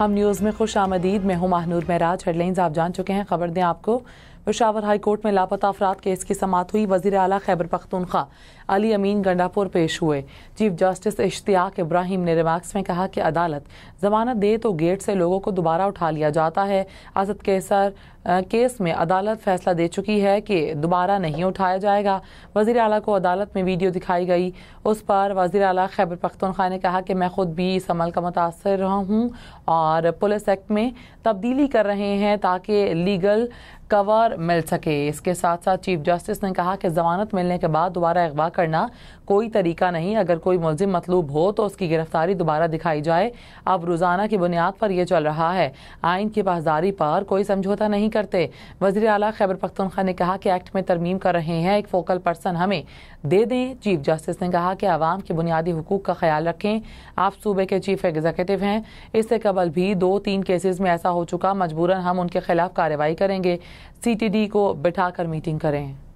हम न्यूज़ में खुश आमदीद मैं हूँ माहनूर महराज हेडलाइंस आप जान चुके हैं खबर दें आपको पेशावर हाई कोर्ट में लापता अफराद केस की समात हुई वजीर अला खैबर पख्तनख्वा अली अमीन गंडापुर पेश हुए चीफ जस्टिस इश्तियाक इब्राहिम ने रिमार्क्स में कहा कि अदालत जमानत दे तो गेट से लोगों को दोबारा उठा लिया जाता है असद केसर केस में अदालत फैसला दे चुकी है कि दोबारा नहीं उठाया जाएगा वजीर अला को अदालत में वीडियो दिखाई गई उस पर वजीर अला खैबर पख्तनख्वा ने कहा कि मैं खुद भी इस अमल का मुतासर रहा हूँ और पुलिस एक्ट में तब्दीली कर रहे हैं ताकि लीगल कवर मिल सके इसके साथ साथ चीफ जस्टिस ने कहा कि जमानत मिलने के बाद दोबारा अगवा करना कोई तरीका नहीं अगर कोई मुलिम मतलूब हो तो उसकी गिरफ्तारी दोबारा दिखाई जाए अब रोज़ाना की बुनियाद पर यह चल रहा है आइन की पासदारी पर कोई समझौता नहीं नहीं करते वजी अला खैबर पख्तनखा ने कहा कि एक्ट में तरमीम कर रहे हैं एक फोकल पर्सन हमें दे दें चीफ जस्टिस ने कहा कि आवाम के बुनियादी हकूक का ख्याल रखें आप सूबे के चीफ एग्जीक्यूटिव हैं इससे कबल भी दो तीन केसेज में ऐसा हो चुका मजबूरन हम उनके खिलाफ कार्रवाई करेंगे सी टी डी को कर मीटिंग करें